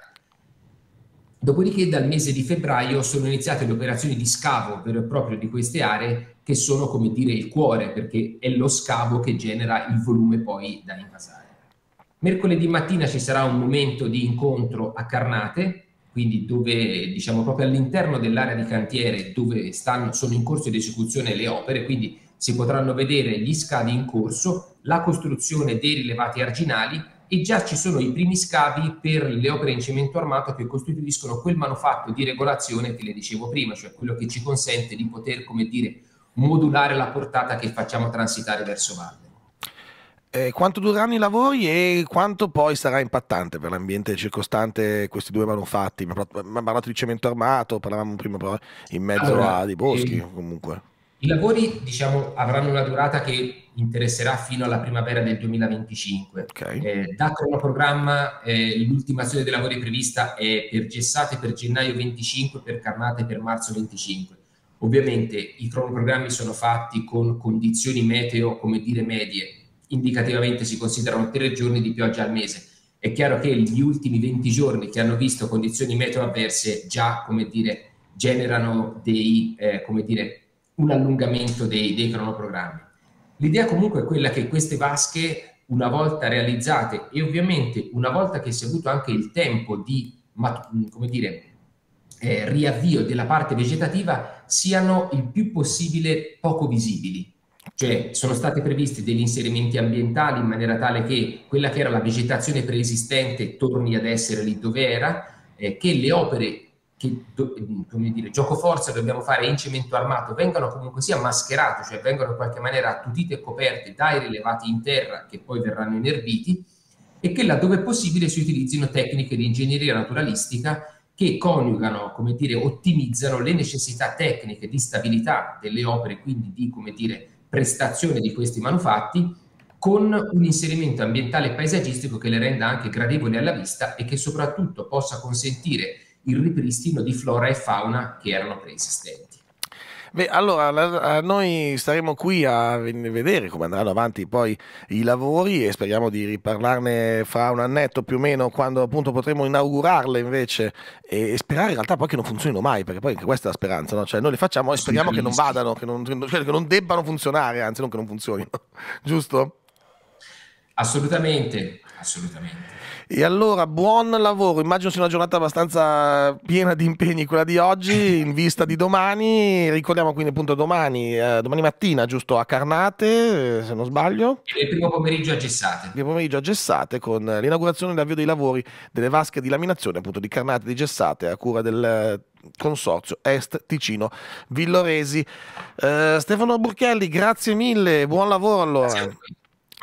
Dopodiché dal mese di febbraio sono iniziate le operazioni di scavo vero e proprio di queste aree che sono come dire il cuore perché è lo scavo che genera il volume poi da invasare. Mercoledì mattina ci sarà un momento di incontro a Carnate, quindi dove diciamo proprio all'interno dell'area di cantiere dove stanno, sono in corso di esecuzione le opere, quindi si potranno vedere gli scavi in corso, la costruzione dei rilevati arginali e già ci sono i primi scavi per le opere in cemento armato che costituiscono quel manufatto di regolazione che le dicevo prima, cioè quello che ci consente di poter, come dire, modulare la portata che facciamo transitare verso valle. Eh, quanto dureranno i lavori e quanto poi sarà impattante per l'ambiente circostante questi due manufatti? Mi ha parlato di cemento armato, parlavamo prima però in mezzo allora, a dei boschi eh, comunque. I lavori diciamo, avranno una durata che interesserà fino alla primavera del 2025. Okay. Eh, da cronoprogramma eh, l'ultimazione dei lavori prevista è per gessate per gennaio 25, per carnate per marzo 25. Ovviamente i cronoprogrammi sono fatti con condizioni meteo, come dire, medie. Indicativamente si considerano tre giorni di pioggia al mese. È chiaro che gli ultimi 20 giorni che hanno visto condizioni meteo avverse già, come dire, generano dei, eh, come dire, un allungamento dei, dei cronoprogrammi. L'idea comunque è quella che queste vasche, una volta realizzate e ovviamente una volta che si è avuto anche il tempo di, come dire, eh, riavvio della parte vegetativa, siano il più possibile poco visibili. Cioè sono stati previsti degli inserimenti ambientali in maniera tale che quella che era la vegetazione preesistente torni ad essere lì dove era, eh, che le opere che mm, come dire, gioco forza dobbiamo fare in cemento armato vengano comunque sia mascherate, cioè vengano in qualche maniera attutite e coperte dai rilevati in terra che poi verranno inerbiti e che laddove possibile si utilizzino tecniche di ingegneria naturalistica che coniugano, come dire, ottimizzano le necessità tecniche di stabilità delle opere, quindi di, come dire, prestazione di questi manufatti con un inserimento ambientale e paesaggistico che le renda anche gradevoli alla vista e che soprattutto possa consentire il ripristino di flora e fauna che erano preesistenti. Beh, allora noi staremo qui a vedere come andranno avanti poi i lavori e speriamo di riparlarne fra un annetto più o meno quando appunto potremo inaugurarle invece e, sperare in realtà poi che non funzionino mai perché poi anche questa è la speranza, no? cioè noi le facciamo e speriamo sì, che non vadano, che non, cioè che non debbano funzionare, anzi non che non funzionino, giusto? Assolutamente, assolutamente. E allora buon lavoro, immagino sia una giornata abbastanza piena di impegni quella di oggi in vista di domani, ricordiamo quindi appunto domani, eh, domani mattina giusto a Carnate eh, se non sbaglio. E il primo pomeriggio a Gessate. Il primo pomeriggio a Gessate con l'inaugurazione e l'avvio dei lavori delle vasche di laminazione appunto di Carnate di Gessate a cura del eh, consorzio Est Ticino Villoresi. Eh, Stefano Burchelli, grazie mille, buon lavoro allora. Grazie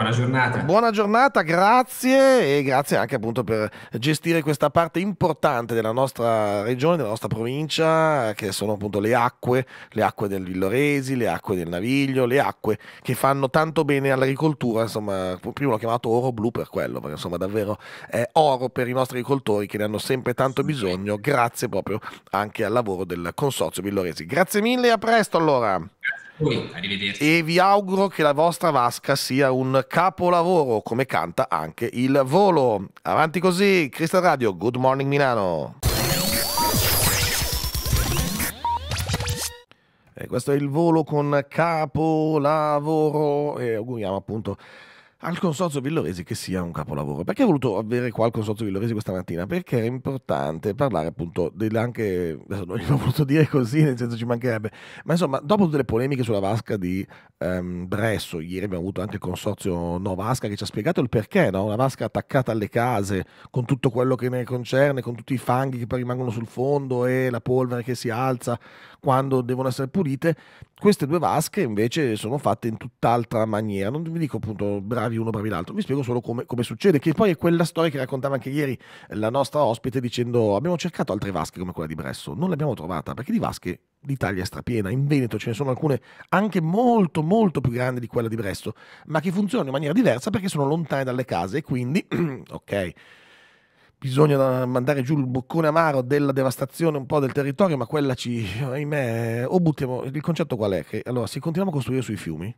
Buona giornata. Buona giornata, grazie e grazie anche appunto per gestire questa parte importante della nostra regione, della nostra provincia, che sono appunto le acque, le acque del Villoresi, le acque del Naviglio, le acque che fanno tanto bene all'agricoltura, insomma, prima l'ho chiamato oro blu per quello, perché insomma davvero è oro per i nostri agricoltori che ne hanno sempre tanto bisogno, grazie proprio anche al lavoro del Consorzio Villoresi. Grazie mille e a presto allora. Grazie voi, arrivederci. E vi auguro che la vostra vasca sia un capolavoro, come canta anche il volo. Avanti così, Cristal Radio, Good Morning Milano. E eh, questo è il volo con capolavoro e auguriamo appunto al Consorzio Villoresi che sia un capolavoro. Perché ho voluto avere qua il Consorzio Villoresi questa mattina? Perché era importante parlare appunto anche, adesso non l'ho voluto dire così, nel senso ci mancherebbe, ma insomma dopo tutte le polemiche sulla vasca di ehm, Bresso, ieri abbiamo avuto anche il Consorzio Novasca che ci ha spiegato il perché, no? una vasca attaccata alle case con tutto quello che ne concerne, con tutti i fanghi che poi rimangono sul fondo e la polvere che si alza quando devono essere pulite, queste due vasche invece sono fatte in tutt'altra maniera. Non vi dico appunto bravi uno, bravi l'altro, vi spiego solo come, come, succede, che poi è quella storia che raccontava anche ieri la nostra ospite dicendo abbiamo cercato altre vasche come quella di Bresso, non l'abbiamo trovata perché di vasche l'Italia è strapiena, in Veneto ce ne sono alcune anche molto molto più grandi di quella di Bresso, ma che funzionano in maniera diversa perché sono lontane dalle case e quindi, ok bisogna mandare giù il boccone amaro della devastazione un po' del territorio, ma quella ci, ahimè, o buttiamo, il concetto qual è? Che allora, se continuiamo a costruire sui fiumi,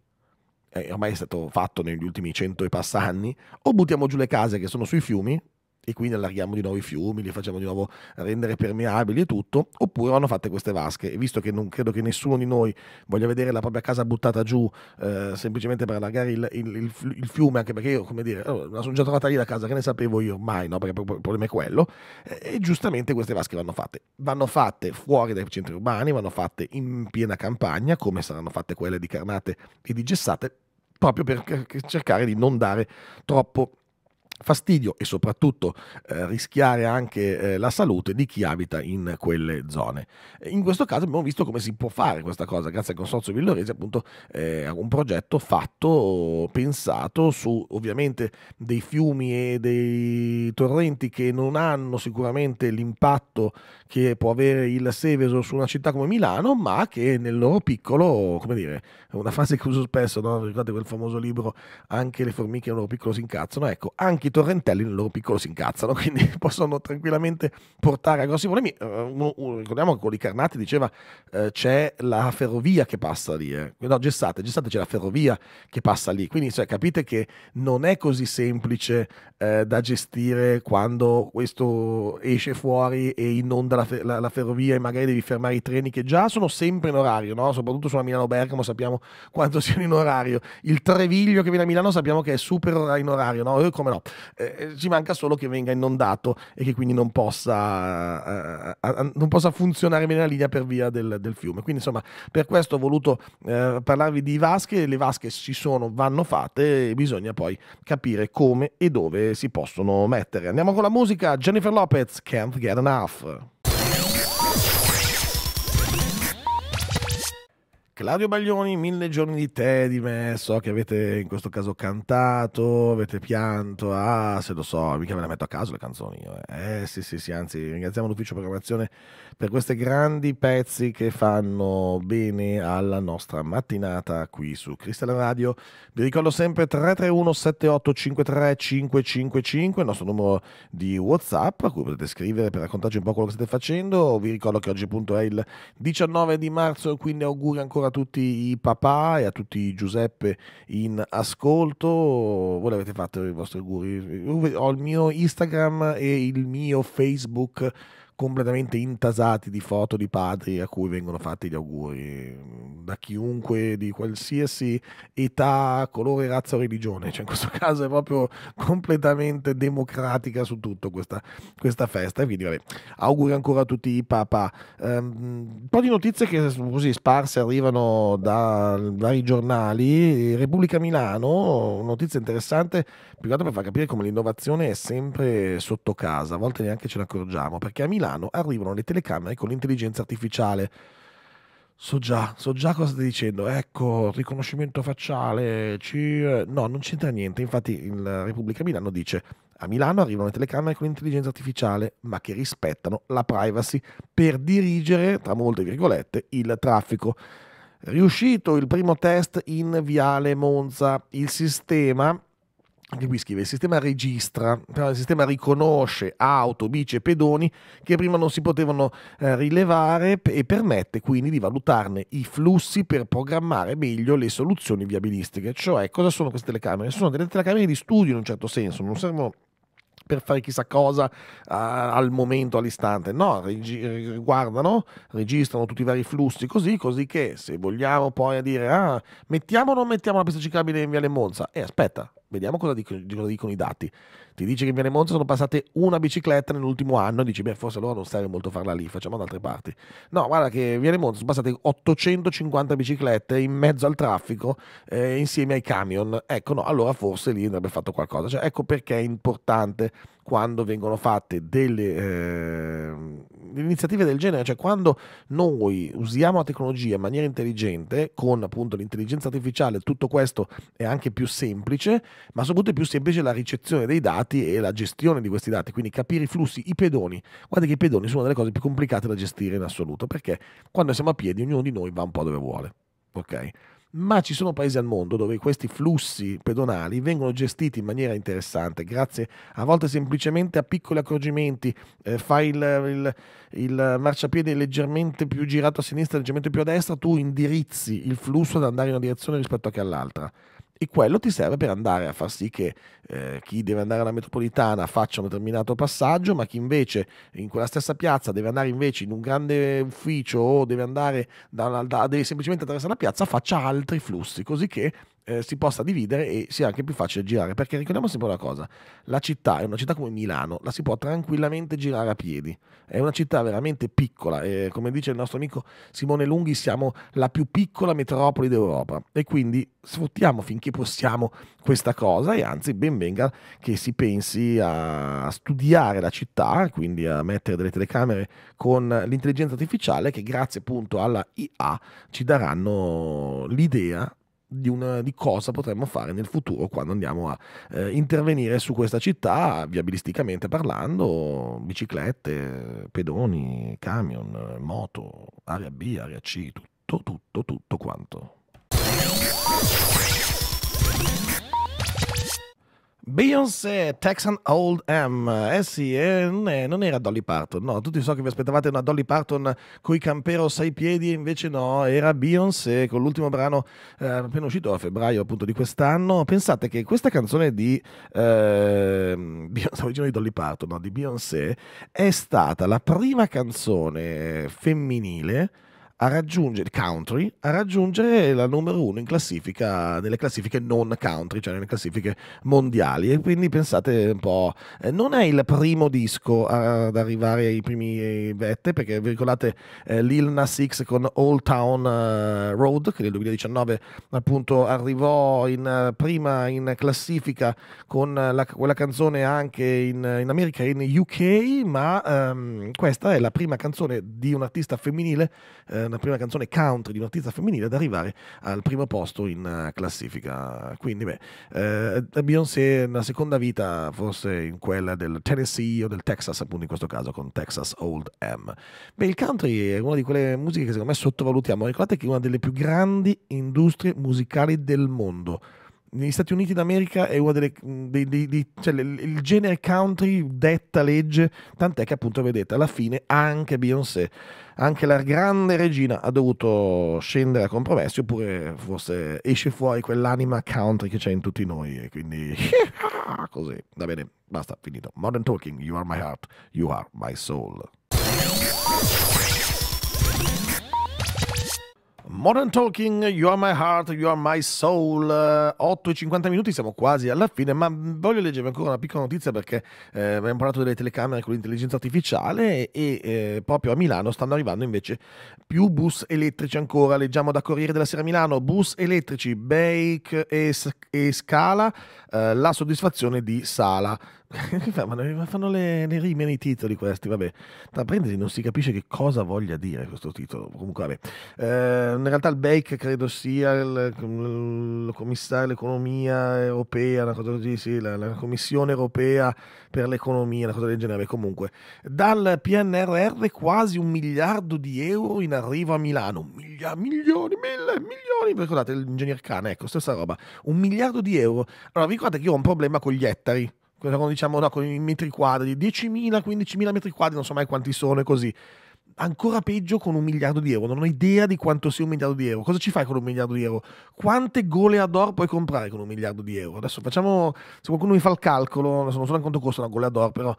eh, ormai è stato fatto negli ultimi cento e passa anni, o buttiamo giù le case che sono sui fiumi, e quindi allarghiamo di nuovo i fiumi, li facciamo di nuovo rendere permeabili e tutto, oppure vanno fatte queste vasche. E visto che non credo che nessuno di noi voglia vedere la propria casa buttata giù eh, semplicemente per allargare il, il, il, fiume, anche perché io, come dire, oh, la sono già trovata lì la casa, che ne sapevo io ormai, no? Perché il problema è quello. E giustamente queste vasche vanno fatte. Vanno fatte fuori dai centri urbani, vanno fatte in piena campagna, come saranno fatte quelle di Carnate e di Gessate, proprio per cercare di non dare troppo fastidio e soprattutto eh, rischiare anche eh, la salute di chi abita in quelle zone. In questo caso abbiamo visto come si può fare questa cosa, grazie al Consorzio Villorese, appunto eh, un progetto fatto, pensato su ovviamente dei fiumi e dei torrenti che non hanno sicuramente l'impatto che può avere il Seveso su una città come Milano, ma che nel loro piccolo, come dire, una frase che uso spesso, no? ricordate quel famoso libro, anche le formiche nel loro piccolo si incazzano, ecco, anche torrentelli nel loro piccolo si incazzano, quindi possono tranquillamente portare a grossi problemi. Eh, ricordiamo che quello di Carnati diceva uh, c'è la ferrovia che passa lì, eh. no Gessate, Gessate c'è la ferrovia che passa lì, quindi cioè, capite che non è così semplice uh, da gestire quando questo esce fuori e inonda la, la, la, ferrovia e magari devi fermare i treni che già sono sempre in orario, no? soprattutto sulla Milano-Bergamo sappiamo quanto siano in orario, il Treviglio che viene a Milano sappiamo che è super in orario, no? come no? Eh, eh, ci manca solo che venga inondato e che quindi non possa, eh, eh, eh, non possa funzionare bene la linea per via del, del, fiume. Quindi insomma per questo ho voluto parlarvi di vasche, le vasche ci sono, vanno fatte e bisogna poi capire come e dove si possono mettere. Andiamo con la musica, Jennifer Lopez, Can't Get Enough. Claudio Baglioni, mille giorni di te, di me, so che avete in questo caso cantato, avete pianto, ah se lo so, mica me la metto a caso le canzoni io. Eh, eh sì sì sì, anzi ringraziamo l'ufficio programmazione per questi grandi pezzi che fanno bene alla nostra mattinata qui su Crystal Radio. Vi ricordo sempre 331 7853 555, il nostro numero di Whatsapp a cui potete scrivere per raccontarci un po' quello che state facendo. Vi ricordo che oggi appunto è il 19 di marzo, quindi auguri ancora ancora a tutti i papà e a tutti i Giuseppe in ascolto. Voi l'avete fatto i vostri auguri. Ho il mio Instagram e il mio Facebook completamente intasati di foto di padri a cui vengono fatti gli auguri da chiunque di qualsiasi età, colore, razza o religione. Cioè, in questo caso è proprio completamente democratica su tutto questa, questa festa. E quindi, vabbè, auguri ancora a tutti i papà. Um, un po' di notizie che così sparse arrivano da vari giornali. Repubblica Milano, notizia interessante più che altro per far capire come l'innovazione è sempre sotto casa, a volte neanche ce ne accorgiamo, perché a Milano arrivano le telecamere con l'intelligenza artificiale. So già, so già cosa stai dicendo, ecco, riconoscimento facciale, ci... no, non c'entra niente, infatti la Repubblica Milano dice a Milano arrivano le telecamere con l'intelligenza artificiale, ma che rispettano la privacy per dirigere, tra molte virgolette, il traffico. Riuscito il primo test in Viale Monza, il sistema che qui scrive il sistema registra, il sistema riconosce auto, bici e pedoni che prima non si potevano eh, rilevare e permette quindi di valutarne i flussi per programmare meglio le soluzioni viabilistiche. Cioè, cosa sono queste telecamere? Sono delle telecamere di studio in un certo senso, non servono per fare chissà cosa uh, al momento, all'istante. No, regi- guardano, registrano tutti i vari flussi così, così che se vogliamo poi a dire ah, mettiamo o non mettiamo la pista ciclabile in via Le Monza, e eh, aspetta, Vediamo cosa dicono, cosa dicono i dati ti dice che in Miele Monza sono passate una bicicletta nell'ultimo anno, dici beh forse allora non serve molto farla lì, facciamo da altre parti. No, guarda che in Miele Monza sono passate 850 biciclette in mezzo al traffico eh, insieme ai camion, ecco no, allora forse lì andrebbe fatto qualcosa, cioè, ecco perché è importante quando vengono fatte delle eh, iniziative del genere, cioè quando noi usiamo la tecnologia in maniera intelligente, con appunto l'intelligenza artificiale tutto questo è anche più semplice, ma soprattutto è più semplice la ricezione dei dati dati e la gestione di questi dati, quindi capire i flussi, i pedoni. Guarda che i pedoni sono una delle cose più complicate da gestire in assoluto, perché quando siamo a piedi ognuno di noi va un po' dove vuole, ok? Ma ci sono paesi al mondo dove questi flussi pedonali vengono gestiti in maniera interessante, grazie a volte semplicemente a piccoli accorgimenti. Eh, fai il, il, il marciapiede leggermente più girato a sinistra, leggermente più a destra, tu indirizzi il flusso ad andare in una direzione rispetto che all'altra e quello ti serve per andare a far sì che eh, chi deve andare alla metropolitana faccia un determinato passaggio, ma chi invece in quella stessa piazza deve andare invece in un grande ufficio o deve andare da, da, deve semplicemente attraversare la piazza faccia altri flussi, così che eh, si possa dividere e sia anche più facile girare. Perché ricordiamo sempre una cosa: la città è una città come Milano, la si può tranquillamente girare a piedi. È una città veramente piccola. E, come dice il nostro amico Simone Lunghi, siamo la più piccola metropoli d'Europa. E quindi sfruttiamo finché possiamo questa cosa. E anzi, ben venga che si pensi a studiare la città, quindi a mettere delle telecamere con l'intelligenza artificiale, che grazie appunto alla IA ci daranno l'idea di, una, di, cosa potremmo fare nel futuro quando andiamo a eh, intervenire su questa città, viabilisticamente parlando, biciclette, pedoni, camion, moto, area B, area C, tutto, tutto, tutto quanto. Beyoncé, Texan Old M. Eh sì, eh, non, era Dolly Parton. No, tutti so che vi aspettavate una Dolly Parton coi campero sei piedi, invece no, era Beyoncé con l'ultimo brano eh, appena uscito a febbraio appunto di quest'anno. Pensate che questa canzone di, eh, di Dolly Parton, no, di Beyoncé, è stata la prima canzone femminile a raggiungere country a raggiungere la numero uno in classifica nelle classifiche non country cioè nelle classifiche mondiali e quindi pensate un po' eh, non è il primo disco ad arrivare ai primi eh, vette perché vi ricordate eh, Lil Nas X con Old Town eh, Road che nel 2019 appunto arrivò in, prima in classifica con la, quella canzone anche in, in America e in UK ma ehm, questa è la prima canzone di un artista femminile eh, una prima canzone country di un artista femminile ad arrivare al primo posto in eh, classifica. Quindi, beh, eh, Beyoncé una seconda vita forse in quella del Tennessee o del Texas, appunto in questo caso con Texas Old M. Beh, il country è una di quelle musiche che secondo me sottovalutiamo. Ricordate che è una delle più grandi industrie musicali del mondo negli Stati Uniti d'America è uno delle, mm, dei, dei, dei, cioè, il genere country detta legge, tant'è che appunto vedete alla fine anche Beyoncé, anche la grande regina ha dovuto scendere a compromessi oppure forse esce fuori quell'anima country che c'è in tutti noi e quindi così, va bene, basta, finito. Modern Talking, you are my heart, you are my soul. Modern Talking, You Are My Heart, You Are My Soul, 8 eh, e 50 minuti, siamo quasi alla fine, ma voglio leggervi ancora una piccola notizia perché eh, abbiamo parlato delle telecamere con l'intelligenza artificiale e eh, proprio a Milano stanno arrivando invece più bus elettrici ancora, leggiamo da Corriere della Sera Milano, bus elettrici, Bake e, e Scala, eh, la soddisfazione di Sala. ma fanno le, le rime nei titoli questi, vabbè. Tra parentesi non si capisce che cosa voglia dire questo titolo. Comunque, vabbè. Eh, in realtà il BEIC credo sia il, il commissario dell'economia europea, una cosa così, sì, la, la, commissione europea per l'economia, una cosa del genere. Comunque, dal PNRR quasi un miliardo di euro in arrivo a Milano. Miglia, milioni, mille, milioni. Ricordate l'ingegner Cane, ecco, stessa roba. Un miliardo di euro. Allora, vi ricordate che io ho un problema con gli ettari con, diciamo, no, con i metri quadri, 10.000, 15.000 metri quadri, non so mai quanti sono e così. Ancora peggio con un miliardo di euro, non ho idea di quanto sia un miliardo di euro. Cosa ci fai con un miliardo di euro? Quante goleador puoi comprare con un miliardo di euro? Adesso facciamo, se qualcuno mi fa il calcolo, non so neanche quanto costa una goleador, però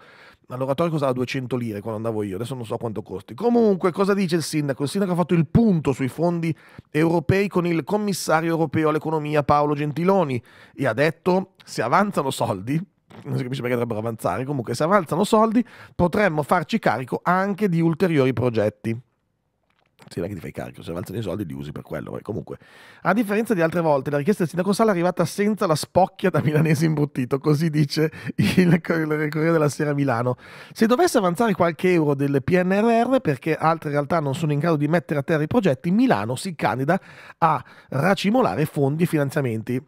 all'oratorio costava 200 lire quando andavo io, adesso non so quanto costi. Comunque, cosa dice il sindaco? Il sindaco ha fatto il punto sui fondi europei con il commissario europeo all'economia Paolo Gentiloni e ha detto se avanzano soldi non si capisce perché dovrebbero avanzare, comunque se avanzano soldi potremmo farci carico anche di ulteriori progetti. Sì, non è che ti fai carico, se avanzano i soldi li usi per quello. Poi. Comunque, a differenza di altre volte, la richiesta del sindaco Sala è arrivata senza la spocchia da milanese imbruttito, così dice il Corriere della Sera Milano. Se dovesse avanzare qualche euro del PNRR, perché altre realtà non sono in grado di mettere a terra i progetti, Milano si candida a racimolare fondi e finanziamenti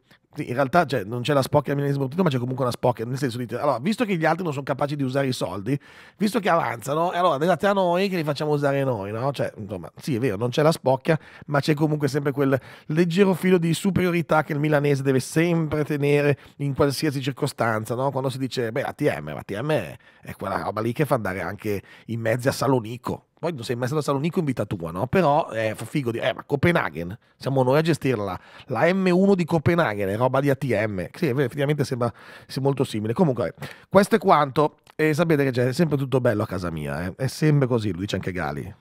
in realtà cioè, non c'è la spocchia al milanesimo partito, ma c'è comunque una spocchia, nel senso dite, allora, visto che gli altri non sono capaci di usare i soldi, visto che avanzano, allora date a noi che li facciamo usare noi, no? Cioè, insomma, sì, è vero, non c'è la spocchia, ma c'è comunque sempre quel leggero filo di superiorità che il milanese deve sempre tenere in qualsiasi circostanza, no? Quando si dice, beh, la TM, la TM è quella roba lì che fa andare anche in mezzo a Salonico, poi non sei mai stato a Salonico in vita tua, no? Però è eh, figo di, eh, ma Copenaghen, siamo noi a gestirla, la M1 di Copenaghen, roba di ATM, sì, effettivamente sembra sì, molto simile. Comunque, questo è quanto, e sapete che c'è sempre tutto bello a casa mia, eh? è sempre così, lo dice anche Gali.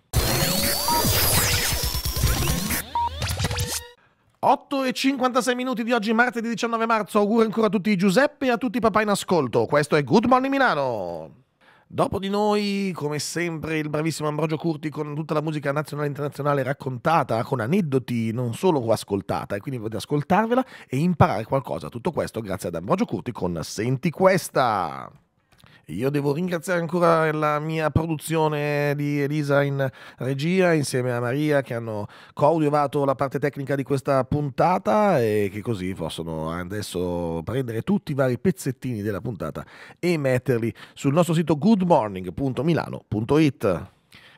8 e 56 minuti di oggi, martedì 19 marzo. Auguri ancora a tutti Giuseppe e a tutti i papà in ascolto. Questo è Good Morning Milano. Dopo di noi, come sempre, il bravissimo Ambrogio Curti con tutta la musica nazionale e internazionale raccontata, con aneddoti non solo ascoltata, e quindi potete ascoltarvela e imparare qualcosa. Tutto questo grazie ad Ambrogio Curti con Senti questa! Io devo ringraziare ancora la mia produzione di Elisa in regia insieme a Maria che hanno coadiuvato la parte tecnica di questa puntata e che così possono adesso prendere tutti i vari pezzettini della puntata e metterli sul nostro sito goodmorning.milano.it.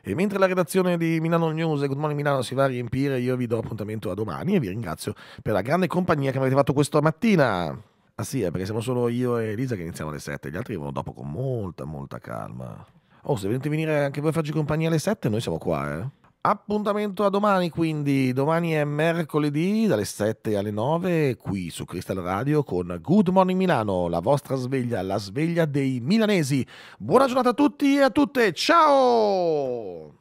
E mentre la redazione di Milano News e Good Morning Milano si va a riempire, io vi do appuntamento a domani e vi ringrazio per la grande compagnia che mi avete fatto questa mattina. Ah sì, è eh, perché siamo solo io e Elisa che iniziamo alle 7, gli altri vengono dopo con molta, molta calma. Oh, se volete venire anche voi a farci compagnia alle 7, noi siamo qua, eh. Appuntamento a domani quindi, domani è mercoledì dalle 7 alle 9 qui su Crystal Radio con Good Morning Milano, la vostra sveglia, la sveglia dei milanesi. Buona giornata a tutti e a tutte, ciao!